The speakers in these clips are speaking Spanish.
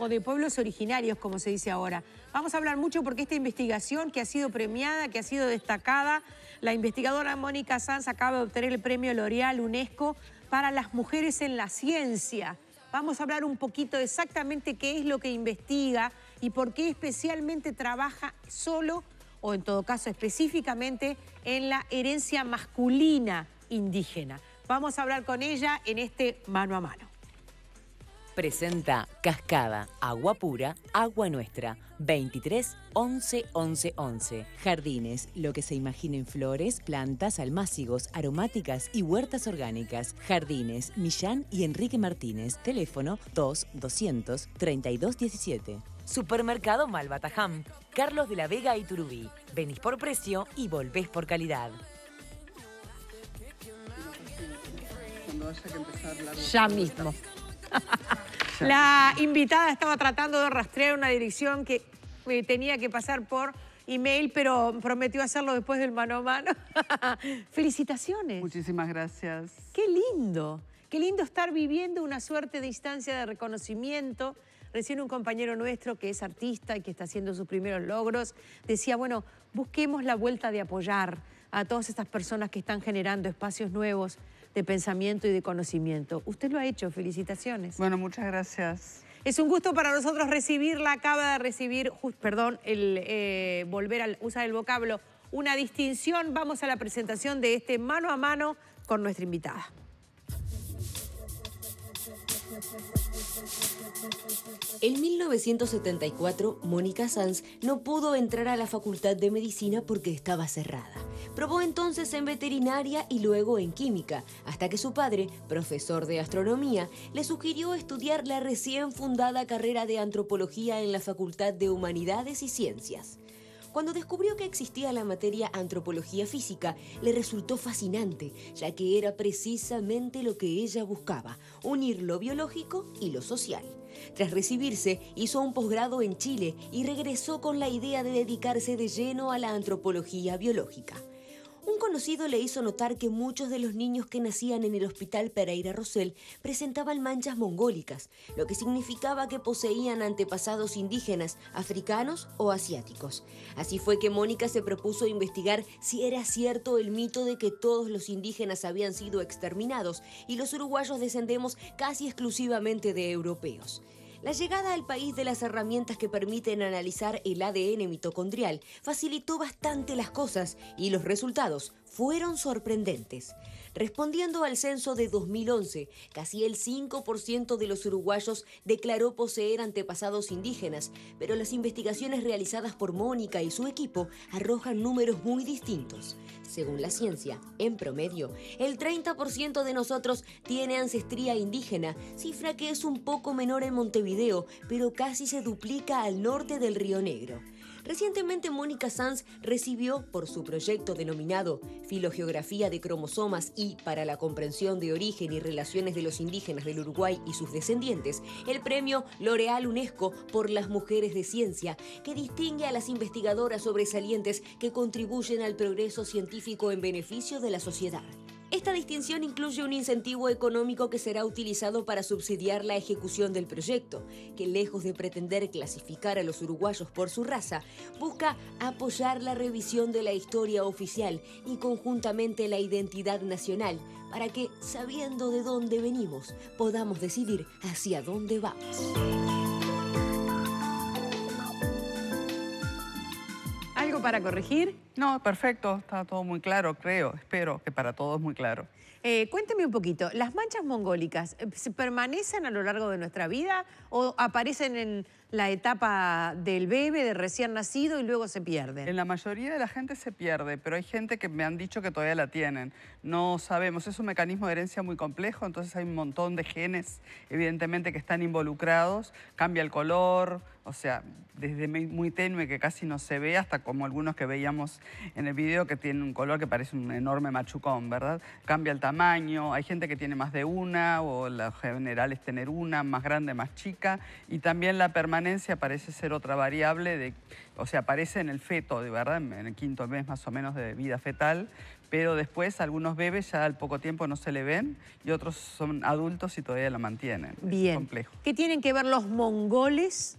o de pueblos originarios, como se dice ahora. Vamos a hablar mucho porque esta investigación que ha sido premiada, que ha sido destacada, la investigadora Mónica Sanz acaba de obtener el premio L'Oreal UNESCO para las mujeres en la ciencia. Vamos a hablar un poquito exactamente qué es lo que investiga y por qué especialmente trabaja solo o en todo caso específicamente en la herencia masculina indígena. Vamos a hablar con ella en este mano a mano. Presenta Cascada, Agua Pura, Agua Nuestra, 23 11 11 11. Jardines, lo que se imaginen flores, plantas, almácigos, aromáticas y huertas orgánicas. Jardines, Millán y Enrique Martínez, teléfono 2 200 32 17. Supermercado Malvatajam, Carlos de la Vega y Turubí. Venís por precio y volvés por calidad. Ya mismo. La invitada estaba tratando de rastrear una dirección que tenía que pasar por email, pero prometió hacerlo después del mano a mano. Felicitaciones. Muchísimas gracias. Qué lindo. Qué lindo estar viviendo una suerte de instancia de reconocimiento. Recién un compañero nuestro que es artista y que está haciendo sus primeros logros decía, bueno, busquemos la vuelta de apoyar a todas estas personas que están generando espacios nuevos de pensamiento y de conocimiento. Usted lo ha hecho, felicitaciones. Bueno, muchas gracias. Es un gusto para nosotros recibirla, acaba de recibir, perdón, el, eh, volver a usar el vocablo, una distinción. Vamos a la presentación de este mano a mano con nuestra invitada. En 1974, Mónica Sanz no pudo entrar a la Facultad de Medicina porque estaba cerrada. Probó entonces en veterinaria y luego en química, hasta que su padre, profesor de astronomía, le sugirió estudiar la recién fundada carrera de antropología en la Facultad de Humanidades y Ciencias. Cuando descubrió que existía la materia antropología física, le resultó fascinante, ya que era precisamente lo que ella buscaba, unir lo biológico y lo social. Tras recibirse, hizo un posgrado en Chile y regresó con la idea de dedicarse de lleno a la antropología biológica. Un conocido le hizo notar que muchos de los niños que nacían en el hospital Pereira Rosell presentaban manchas mongólicas, lo que significaba que poseían antepasados indígenas, africanos o asiáticos. Así fue que Mónica se propuso investigar si era cierto el mito de que todos los indígenas habían sido exterminados y los uruguayos descendemos casi exclusivamente de europeos. La llegada al país de las herramientas que permiten analizar el ADN mitocondrial facilitó bastante las cosas y los resultados fueron sorprendentes. Respondiendo al censo de 2011, casi el 5% de los uruguayos declaró poseer antepasados indígenas, pero las investigaciones realizadas por Mónica y su equipo arrojan números muy distintos. Según la ciencia, en promedio, el 30% de nosotros tiene ancestría indígena, cifra que es un poco menor en Montevideo, pero casi se duplica al norte del Río Negro. Recientemente Mónica Sanz recibió por su proyecto denominado Filogeografía de cromosomas y para la comprensión de origen y relaciones de los indígenas del Uruguay y sus descendientes, el premio L'Oreal UNESCO por las mujeres de ciencia, que distingue a las investigadoras sobresalientes que contribuyen al progreso científico en beneficio de la sociedad. Esta distinción incluye un incentivo económico que será utilizado para subsidiar la ejecución del proyecto, que lejos de pretender clasificar a los uruguayos por su raza, busca apoyar la revisión de la historia oficial y conjuntamente la identidad nacional, para que, sabiendo de dónde venimos, podamos decidir hacia dónde vamos. para corregir? No, perfecto, está todo muy claro, creo, espero que para todos muy claro. Eh, cuénteme un poquito, ¿las manchas mongólicas eh, permanecen a lo largo de nuestra vida o aparecen en la etapa del bebé, de recién nacido y luego se pierde. En la mayoría de la gente se pierde, pero hay gente que me han dicho que todavía la tienen. No sabemos, es un mecanismo de herencia muy complejo, entonces hay un montón de genes, evidentemente, que están involucrados. Cambia el color, o sea, desde muy tenue que casi no se ve hasta como algunos que veíamos en el video que tiene un color que parece un enorme machucón, ¿verdad? Cambia el tamaño, hay gente que tiene más de una o lo general es tener una, más grande, más chica y también la permanencia permanencia parece ser otra variable, de, o sea, aparece en el feto, de verdad, en el quinto mes más o menos de vida fetal, pero después algunos bebés ya al poco tiempo no se le ven y otros son adultos y todavía la mantienen. Bien. complejo. ¿Qué tienen que ver los mongoles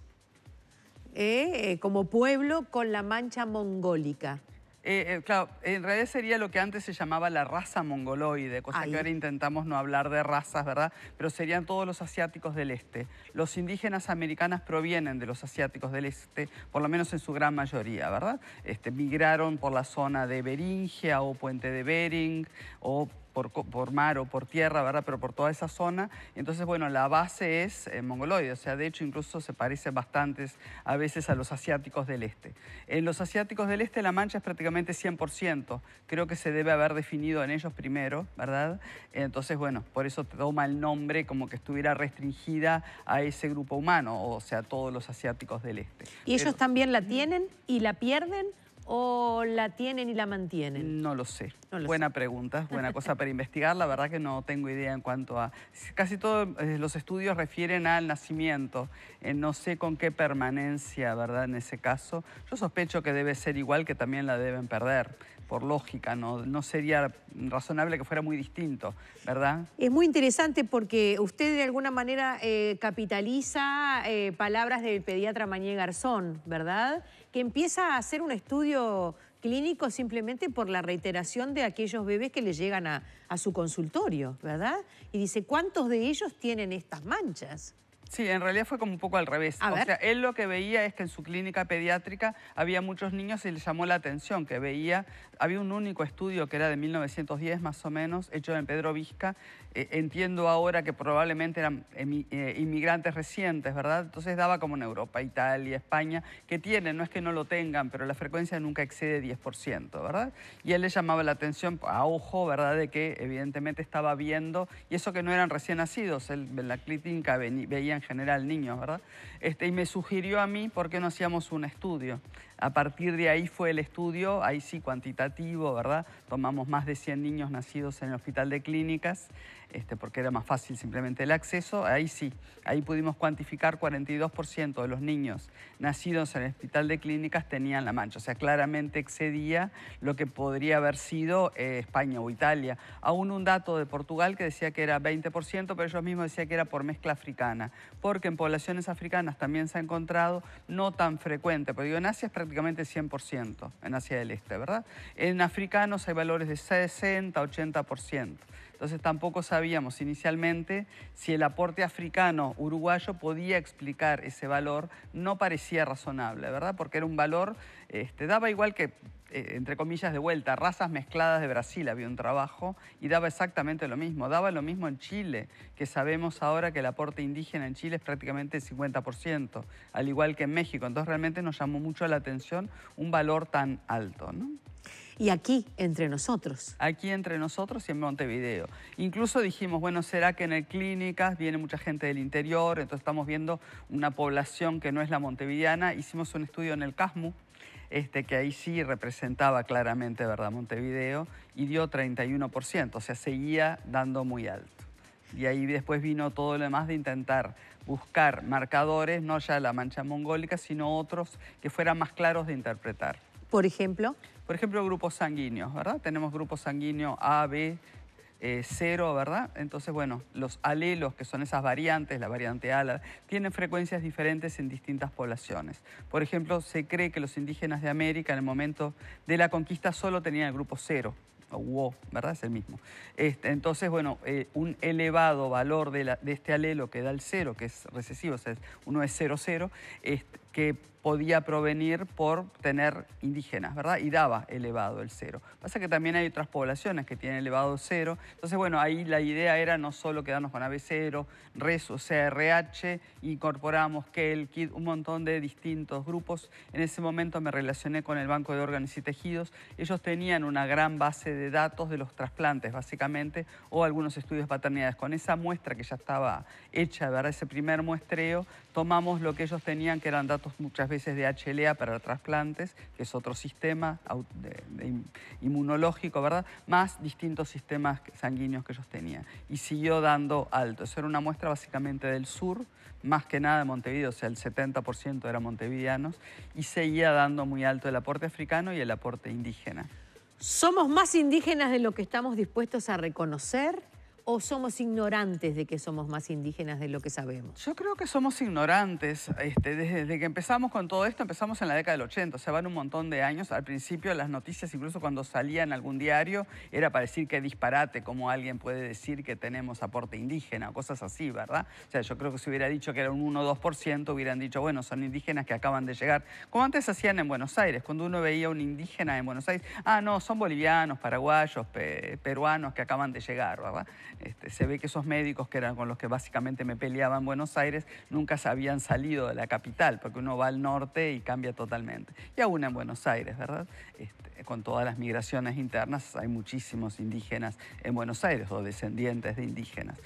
eh, eh, como pueblo con la mancha mongólica? Eh, eh, claro, en realidad sería lo que antes se llamaba la raza mongoloide, cosa que ahora intentamos no hablar de razas, ¿verdad? Pero serían todos los asiáticos del este. Los indígenas americanas provienen de los asiáticos del este, por lo menos en su gran mayoría, ¿verdad? Este, migraron por la zona de Beringia o Puente de Bering o por, mar o por tierra, ¿verdad? Pero por toda esa zona. Entonces, bueno, la base es eh, mongoloide, o sea, de hecho incluso se parece bastante a veces a los asiáticos del este. En los asiáticos del este la mancha es prácticamente 100%, creo que se debe haber definido en ellos primero, ¿verdad? Entonces, bueno, por eso toma el nombre como que estuviera restringida a ese grupo humano, o sea, todos los asiáticos del este. ¿Y ellos también la tienen y la pierden? o la tienen y la mantienen? No lo sé. buena pregunta, buena cosa para investigar. La verdad que no tengo idea en cuanto a... Casi todos eh, los estudios refieren al nacimiento. Eh, no sé con qué permanencia, ¿verdad? En ese caso. Yo sospecho que debe ser igual que también la deben perder por lógica, no, sería razonable que fuera muy distinto, ¿verdad? Es muy interesante porque usted de alguna manera eh, capitaliza eh, palabras del pediatra Mañé Garzón, ¿verdad? Que empieza a hacer un estudio clínico simplemente por la reiteración de aquellos bebés que le llegan a, a su consultorio, ¿verdad? Y dice, ¿cuántos de ellos tienen estas manchas? Sí, en realidad fue como un poco al revés. o sea, él lo que veía es que en su clínica pediátrica había muchos niños y le llamó la atención que veía, había un único estudio que era de 1910 más o menos, hecho en Pedro Vizca. Eh, entiendo ahora que probablemente eran eh, inmigrantes recientes, ¿verdad? Entonces daba como en Europa, Italia, España, que tienen, no es que no lo tengan, pero la frecuencia nunca excede 10%, ¿verdad? Y él le llamaba la atención a ojo, ¿verdad? De que evidentemente estaba viendo, y eso que no eran recién nacidos, en la clínica veían en general, niños, ¿verdad? Este, y me sugirió a mí por qué no hacíamos un estudio. A partir de ahí fue el estudio, ahí sí cuantitativo, ¿verdad? Tomamos más de 100 niños nacidos en el hospital de clínicas, este, porque era más fácil simplemente el acceso. Ahí sí, ahí pudimos cuantificar 42% de los niños nacidos en el hospital de clínicas tenían la mancha. O sea, claramente excedía lo que podría haber sido eh, España o Italia. Aún un dato de Portugal que decía que era 20%, pero ellos mismos decían que era por mezcla africana, porque en poblaciones africanas también se ha encontrado no tan frecuente, pero digo, en Asia es prácticamente 100% en Asia del Este, ¿verdad? En africanos hay valores de 60, 80%. Entonces tampoco sabíamos inicialmente si el aporte africano uruguayo podía explicar ese valor, no parecía razonable, ¿verdad? Porque era un valor, este, daba igual que eh, entre comillas, de vuelta, razas mezcladas de Brasil, había un trabajo y daba exactamente lo mismo. Daba lo mismo en Chile, que sabemos ahora que el aporte indígena en Chile es prácticamente el 50%, al igual que en México. Entonces realmente nos llamó mucho la atención un valor tan alto. Y aquí, entre nosotros. Aquí, entre nosotros y en Montevideo. Incluso dijimos, bueno, ¿será que en el clínicas viene mucha gente del interior? Entonces estamos viendo una población que no es la montevideana. Hicimos un estudio en el CASMU, este, que ahí sí representaba claramente ¿verdad? Montevideo, y dio 31%, o sea, seguía dando muy alto. Y ahí después vino todo lo demás de intentar buscar marcadores, no ya la mancha mongólica, sino otros que fueran más claros de interpretar. Por ejemplo. Por ejemplo, grupos sanguíneos, ¿verdad? Tenemos grupos sanguíneos A, B, eh, cero, ¿verdad? Entonces, bueno, los alelos, que son esas variantes, la variante ala, tienen frecuencias diferentes en distintas poblaciones. Por ejemplo, se cree que los indígenas de América en el momento de la conquista solo tenían el grupo cero, o ¿verdad? Es el mismo. Este, entonces, bueno, eh, un elevado valor de, la, de, este alelo que da el cero, que es recesivo, o sea, uno es cero, cero... este, que podía provenir por tener indígenas, ¿verdad? Y daba elevado el cero. Pasa que también hay otras poblaciones que tienen elevado cero. Entonces, bueno, ahí la idea era no solo quedarnos con AB0, RES o CRH, incorporamos KEL, KID, un montón de distintos grupos. En ese momento me relacioné con el Banco de Órganos y Tejidos. Ellos tenían una gran base de datos de los trasplantes, básicamente, o algunos estudios de paternidades. Con esa muestra que ya estaba hecha, ¿verdad? Ese primer muestreo, tomamos lo que ellos tenían, que eran datos muchas veces de HLA para trasplantes, que es otro sistema inmunológico, ¿verdad? Más distintos sistemas sanguíneos que ellos tenían. Y siguió dando alto. Eso era una muestra básicamente del sur, más que nada de Montevideo, o sea, el 70% eran montevideanos, y seguía dando muy alto el aporte africano y el aporte indígena. ¿Somos más indígenas de lo que estamos dispuestos a reconocer? o somos ignorantes de que somos más indígenas de lo que sabemos? Yo creo que somos ignorantes. Este, desde que empezamos con todo esto, empezamos en la década del 80, o sea, van un montón de años. Al principio las noticias, incluso cuando salían algún diario, era para decir que disparate, como alguien puede decir que tenemos aporte indígena o cosas así, ¿verdad? O sea, yo creo que si hubiera dicho que era un 1 o 2%, hubieran dicho, bueno, son indígenas que acaban de llegar. Como antes hacían en Buenos Aires, cuando uno veía a un indígena en Buenos Aires, ah, no, son bolivianos, paraguayos, peruanos que acaban de llegar, ¿verdad? Este, se ve que esos médicos que eran con los que básicamente me peleaba en Buenos Aires nunca se habían salido de la capital, porque uno va al norte y cambia totalmente. Y aún en Buenos Aires, ¿verdad? Este, con todas las migraciones internas hay muchísimos indígenas en Buenos Aires o descendientes de indígenas.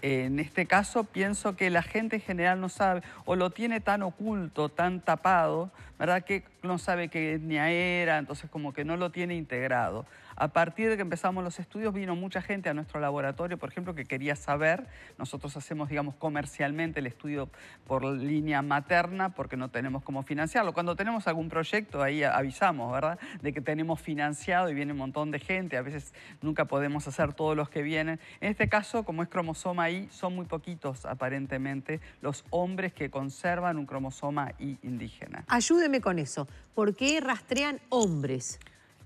En este caso pienso que la gente en general no sabe o lo tiene tan oculto, tan tapado, ¿verdad? Que no sabe qué etnia era, entonces como que no lo tiene integrado. A partir de que empezamos los estudios vino mucha gente a nuestro laboratorio, por ejemplo, que quería saber, nosotros hacemos, digamos, comercialmente el estudio por línea materna porque no tenemos cómo financiarlo. Cuando tenemos algún proyecto ahí avisamos, ¿verdad? De que tenemos financiado y viene un montón de gente, a veces nunca podemos hacer todos los que vienen. En este caso, como es cromosoma I, son muy poquitos aparentemente los hombres que conservan un cromosoma I indígena. Ayúdeme con eso. ¿Por qué rastrean hombres?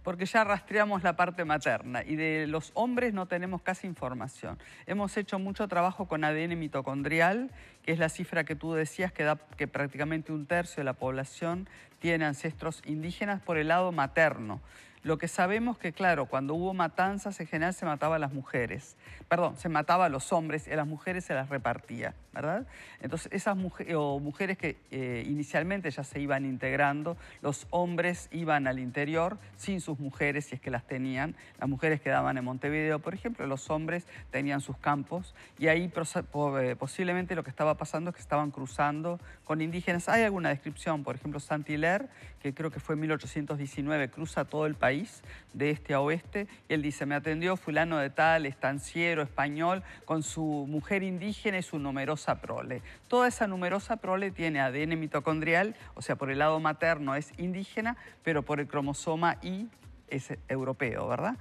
porque ya rastreamos la parte materna y de los hombres no tenemos casi información. Hemos hecho mucho trabajo con ADN mitocondrial es la cifra que tú decías, que da que prácticamente un tercio de la población tiene ancestros indígenas por el lado materno. Lo que sabemos que, claro, cuando hubo matanzas, en general se mataba a las mujeres. Perdón, se mataba a los hombres y a las mujeres se las repartía, ¿verdad? Entonces, esas mujeres, o mujeres que eh, inicialmente ya se iban integrando, los hombres iban al interior sin sus mujeres, si es que las tenían. Las mujeres quedaban en Montevideo, por ejemplo, los hombres tenían sus campos y ahí eh, posiblemente lo que estaba pasando que estaban cruzando con indígenas. Hay alguna descripción, por ejemplo, Hilaire, que creo que fue en 1819, cruza todo el país de este a oeste, y él dice, me atendió fulano de tal, estanciero, español, con su mujer indígena y su numerosa prole. Toda esa numerosa prole tiene ADN mitocondrial, o sea, por el lado materno es indígena, pero por el cromosoma Y es europeo, ¿verdad?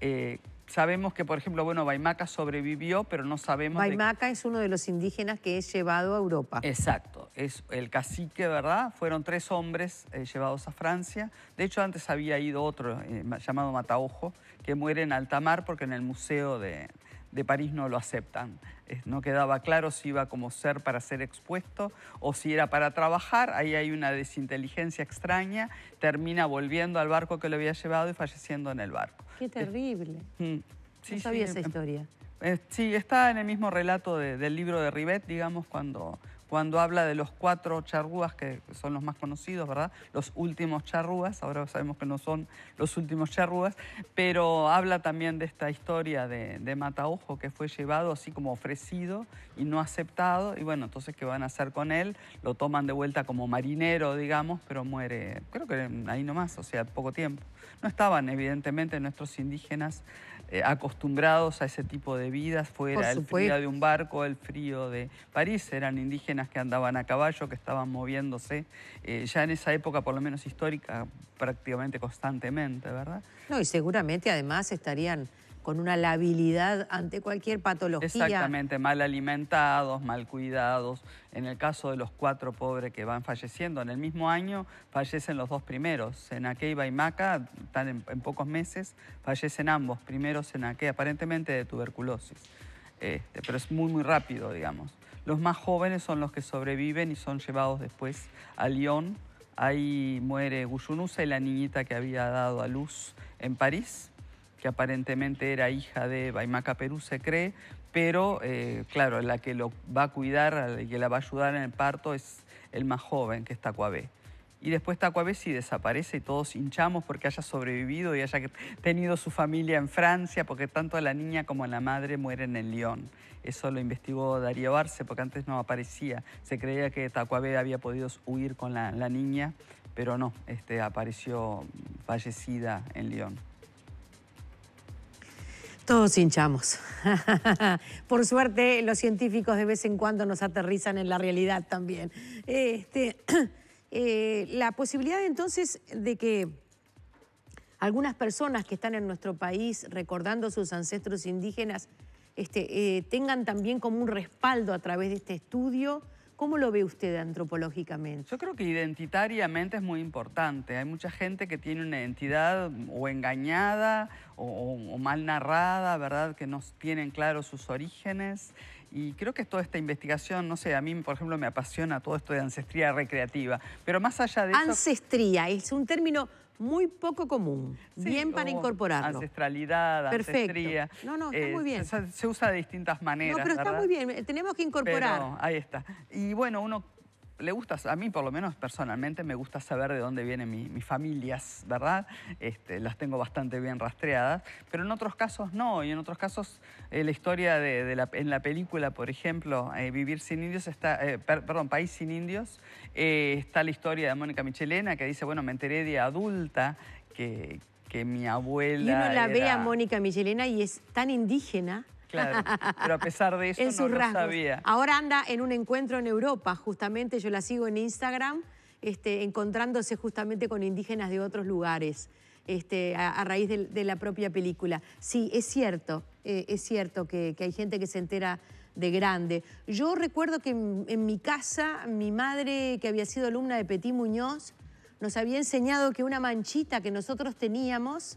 Eh, Sabemos que, por ejemplo, bueno, Baimaca sobrevivió, pero no sabemos... Baimaca es uno de los indígenas que es llevado a Europa. Exacto, es el cacique, ¿verdad? Fueron tres hombres eh, llevados a Francia. De hecho, antes había ido otro eh, llamado Mataojo, que muere en alta mar porque en el museo de, de París no lo aceptan. No quedaba claro si iba como ser para ser expuesto o si era para trabajar. Ahí hay una desinteligencia extraña. Termina volviendo al barco que lo había llevado y falleciendo en el barco. Qué terrible. Mm, sabía esa em, historia. Eh, sí, está en el mismo relato del libro de Rivet, digamos, cuando cuando habla de los cuatro charrúas, que son los más conocidos, ¿verdad? Los últimos charrúas, ahora sabemos que no son los últimos charrúas, pero habla también de esta historia de, de Mataojo que fue llevado así como ofrecido y no aceptado, y bueno, entonces, ¿qué van a hacer con él? Lo toman de vuelta como marinero, digamos, pero muere, creo que ahí nomás, o sea, poco tiempo. No estaban, evidentemente, nuestros indígenas eh, acostumbrados a ese tipo de vidas, fuera el frío de un barco, el frío de París, eran indígenas que andaban a caballo, que estaban moviéndose, eh, ya en esa época, por lo menos histórica, prácticamente constantemente, ¿verdad? No, y seguramente además estarían con una labilidad ante cualquier patología. Exactamente, mal alimentados, mal cuidados. En el caso de los cuatro pobres que van falleciendo en el mismo año, fallecen los dos primeros. Senaqueiba y Maca, están en, pocos meses, fallecen ambos. Primero Senaque, aparentemente de tuberculosis. Este, pero es muy, muy rápido, digamos. Los más jóvenes son los que sobreviven y son llevados después a Lyon. Ahí muere Guyunusa y la niñita que había dado a luz en París que aparentemente era hija de Baimaca Perú, se cree, pero eh, claro, la que lo va a cuidar y que la va a ayudar en el parto es el más joven, que es Tacuabé. Y después Tacuabé sí desaparece y todos hinchamos porque haya sobrevivido y haya tenido su familia en Francia, porque tanto la niña como la madre mueren en Lyon. Eso lo investigó Darío Barce porque antes no aparecía. Se creía que Tacuabé había podido huir con la, la niña, pero no, este, apareció fallecida en Lyon. Todos hinchamos. Por suerte, los científicos de vez en cuando nos aterrizan en la realidad también. Este, eh, la posibilidad entonces de que algunas personas que están en nuestro país recordando sus ancestros indígenas este, eh, tengan también como un respaldo a través de este estudio. ¿Cómo lo ve usted antropológicamente? Yo creo que identitariamente es muy importante. Hay mucha gente que tiene una identidad o engañada o, mal narrada, ¿verdad? Que no tienen claro sus orígenes. Y creo que toda esta investigación, no sé, a mí, por ejemplo, me apasiona todo esto de ancestría recreativa. Pero más allá de eso... Ancestría, es un término muy poco común. bien para incorporarlo. Ancestralidad, Perfecto. ancestría. No, no, está eh, muy bien. Se, usa de distintas maneras. No, pero está muy bien. Tenemos que incorporar. ahí está. Y bueno, uno le gusta, a mí por lo menos personalmente me gusta saber de dónde vienen mis familias, ¿verdad? Este, las tengo bastante bien rastreadas, pero en otros casos no, y en otros casos eh, la historia de, en la película, por ejemplo, eh, Vivir sin indios, está, eh, perdón, País sin indios, está la historia de Mónica Michelena que dice, bueno, me enteré de adulta que, mi abuela... Y uno la ve a Mónica Michelena y es tan indígena claro. Pero a pesar de eso, no Lo sabía. Ahora anda en un encuentro en Europa, justamente. Yo la sigo en Instagram, este, encontrándose justamente con indígenas de otros lugares. Este, a, raíz de, la propia película. Sí, es cierto, eh, es cierto que, hay gente que se entera de grande. Yo recuerdo que en, en, mi casa, mi madre, que había sido alumna de Petit Muñoz, nos había enseñado que una manchita que nosotros teníamos,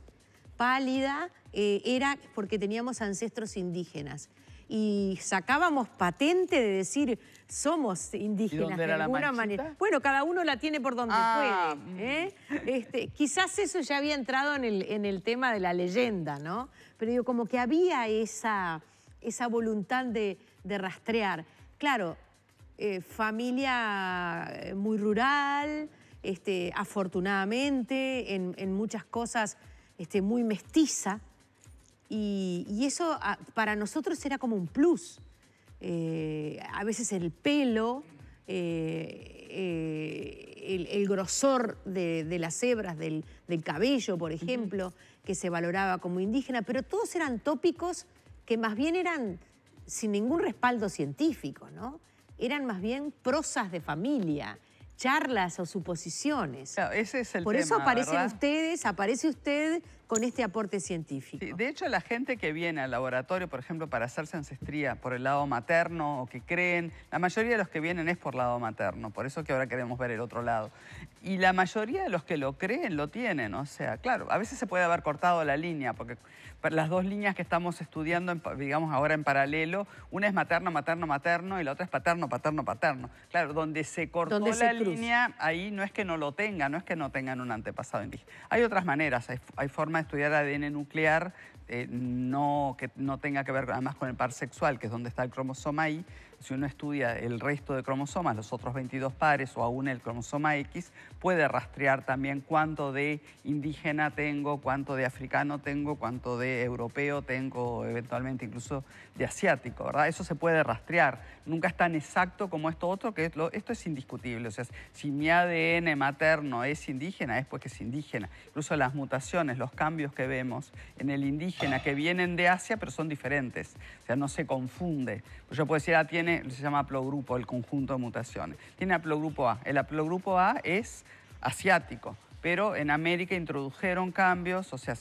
pálida, eh, era porque teníamos ancestros indígenas. Y sacábamos patente de decir, somos indígenas de alguna la manera. Bueno, cada uno la tiene por donde ah, puede. Mm. ¿eh? Este, quizás eso ya había entrado en el, en el tema de la leyenda, ¿no? Pero digo, como que había esa, esa voluntad de, de rastrear. Claro, eh, familia muy rural, este, afortunadamente, en, en muchas cosas este, muy mestiza, y, eso ah, para nosotros era como un plus. Eh, a veces el pelo, eh, eh, el, grosor de, las hebras, del, cabello, por ejemplo, que se valoraba como indígena, pero todos eran tópicos que más bien eran sin ningún respaldo científico, ¿no? Eran más bien prosas de familia, charlas o suposiciones. ese es el Por eso aparecen ustedes, aparece usted con este aporte científico. de hecho, la gente que viene al laboratorio, por ejemplo, para hacerse ancestría por el lado materno o que creen, la mayoría de los que vienen es por el lado materno, por eso que ahora queremos ver el otro lado. Y la mayoría de los que lo creen lo tienen, o sea, claro, a veces se puede haber cortado la línea, porque las dos líneas que estamos estudiando, digamos, ahora en paralelo, una es materno, materno, materno, y la otra es paterno, paterno, paterno. Claro, donde se cortó la línea, ahí no es que no lo tengan, no es que no tengan un antepasado indígena. Hay otras maneras, hay formas estudiar ADN nuclear eh, no, que no tenga que ver además con el par sexual, que es donde está el cromosoma ahí si uno estudia el resto de cromosomas, los otros 22 pares o aún el cromosoma X, puede rastrear también cuánto de indígena tengo, cuánto de africano tengo, cuánto de europeo tengo, eventualmente incluso de asiático, ¿verdad? Eso se puede rastrear. Nunca es tan exacto como esto otro, que esto es indiscutible. O sea, si mi ADN materno es indígena, es porque es indígena. Incluso las mutaciones, los cambios que vemos en el indígena que vienen de Asia, pero son diferentes. O sea, no se confunde. Yo puedo decir, ah, tiene se llama haplogrupo, el conjunto de mutaciones. Tiene Aplogrupo A. El haplogrupo A es asiático, pero en América introdujeron cambios, o sea,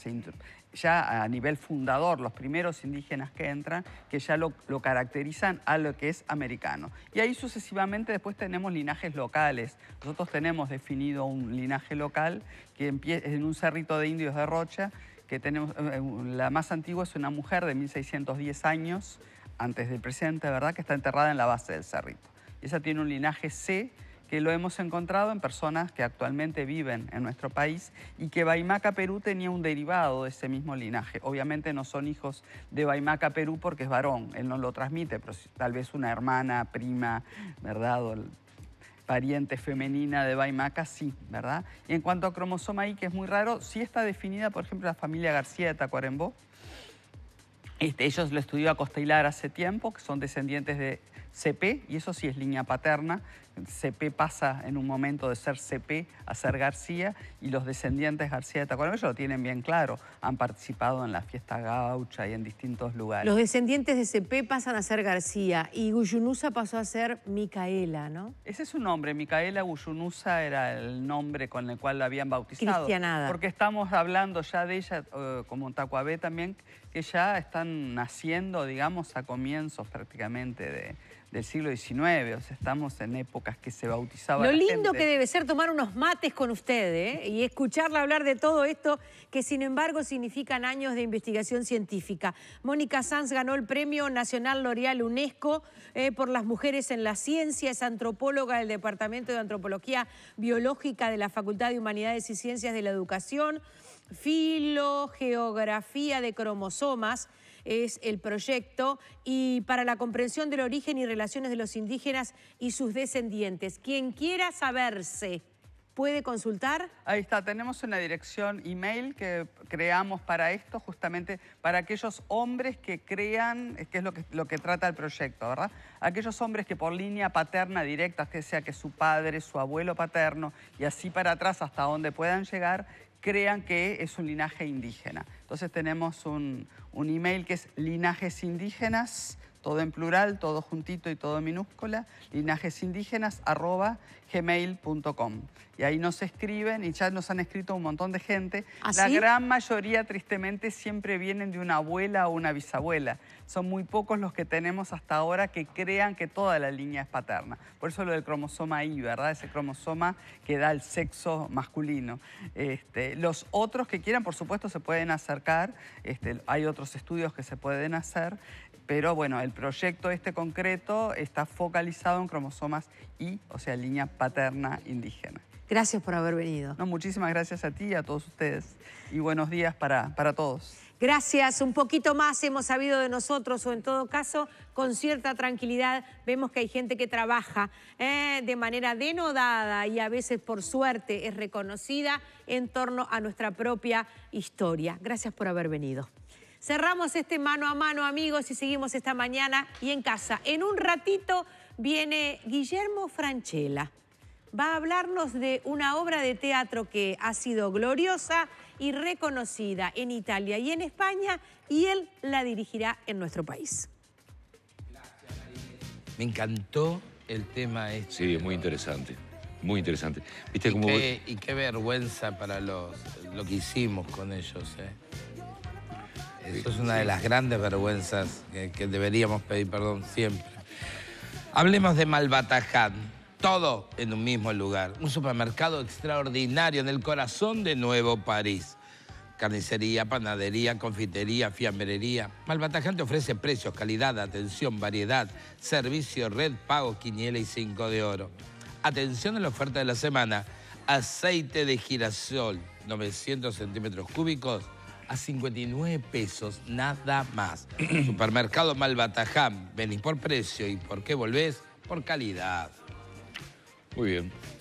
ya a nivel fundador, los primeros indígenas que entran, que ya lo, lo, caracterizan a lo que es americano. Y ahí sucesivamente después tenemos linajes locales. Nosotros tenemos definido un linaje local que empieza en un cerrito de indios de Rocha, que tenemos, eh, eh, la más antigua es una mujer de 1610 años, antes del presente, ¿verdad? Que está enterrada en la base del cerrito. Y esa tiene un linaje C que lo hemos encontrado en personas que actualmente viven en nuestro país y que Baimaca Perú tenía un derivado de ese mismo linaje. Obviamente no son hijos de Baimaca Perú porque es varón, él no lo transmite, pero tal vez una hermana, prima, ¿verdad? O pariente femenina de Baimaca, sí, ¿verdad? Y en cuanto a cromosoma I, que es muy raro, sí está definida, por ejemplo, la familia García de Tacuarembó, este, ellos lo estudió a Costa hace tiempo, que son descendientes de CP, y eso sí es línea paterna. CP pasa en un momento de ser CP a ser García, y los descendientes García de Tacuarembó, ellos lo tienen bien claro, han participado en la fiesta gaucha y en distintos lugares. Los descendientes de CP pasan a ser García, y Guyunusa pasó a ser Micaela, ¿no? Ese es su nombre, Micaela Guyunusa era el nombre con el cual la habían bautizado. Cristianada. Porque estamos hablando ya de ella, eh, como Tacuabé también, que ya están naciendo, digamos, a comienzos prácticamente del siglo XIX. O sea, estamos en épocas que se bautizaba. Lo lindo que debe ser tomar unos mates con usted ¿eh? y escucharla hablar de todo esto, que sin embargo significan años de investigación científica. Mónica Sanz ganó el Premio Nacional L'Oreal UNESCO eh, por las mujeres en la ciencia. Es antropóloga del Departamento de Antropología Biológica de la Facultad de Humanidades y Ciencias de la Educación. Filogeografía de cromosomas es el proyecto y para la comprensión del origen y relaciones de los indígenas y sus descendientes. Quien quiera saberse puede consultar? Ahí está, tenemos una dirección email que creamos para esto, justamente para aquellos hombres que crean, que es lo que, lo que trata el proyecto, ¿verdad? Aquellos hombres que por línea paterna directa, que sea que su padre, su abuelo paterno, y así para atrás hasta donde puedan llegar, crean que es un linaje indígena. Entonces tenemos un, email que es linajes indígenas todo en plural, todo juntito y todo en minúscula, gmail.com... Y ahí nos escriben y ya nos han escrito un montón de gente. ¿Ah, la gran mayoría, tristemente, siempre vienen de una abuela o una bisabuela. Son muy pocos los que tenemos hasta ahora que crean que toda la línea es paterna. Por eso lo del cromosoma I, ¿verdad? Ese cromosoma que da el sexo masculino. Este, los otros que quieran, por supuesto, se pueden acercar. Este, hay otros estudios que se pueden hacer. Pero bueno, el proyecto este concreto está focalizado en cromosomas Y, o sea, línea paterna indígena. Gracias por haber venido. muchísimas gracias a ti y a todos ustedes. Y buenos días para, para todos. Gracias, un poquito más hemos sabido de nosotros o en todo caso con cierta tranquilidad vemos que hay gente que trabaja eh, de manera denodada y a veces por suerte es reconocida en torno a nuestra propia historia. Gracias por haber venido. Cerramos este mano a mano, amigos, y seguimos esta mañana y en casa. En un ratito viene Guillermo Franchella. Va a hablarnos de una obra de teatro que ha sido gloriosa y reconocida en Italia y en España y él la dirigirá en nuestro país. Me encantó el tema este. Sí, es muy interesante. Muy interesante. ¿Viste y, qué, y qué vergüenza para los, lo que hicimos con ellos. ¿eh? Eso es una de las grandes vergüenzas que, deberíamos pedir perdón siempre. Hablemos de Malbataján todo en un mismo lugar. Un supermercado extraordinario en el corazón de Nuevo París. Carnicería, panadería, confitería, fiambrería. Malbataján te ofrece precios, calidad, atención, variedad, servicio, red, pago, quiniela y cinco de oro. Atención a la oferta de la semana. Aceite de girasol, 900 centímetros cúbicos, a 59 pesos, nada más. Supermercado Malbataján, venís por precio y por qué volvés, por calidad. Muy bien.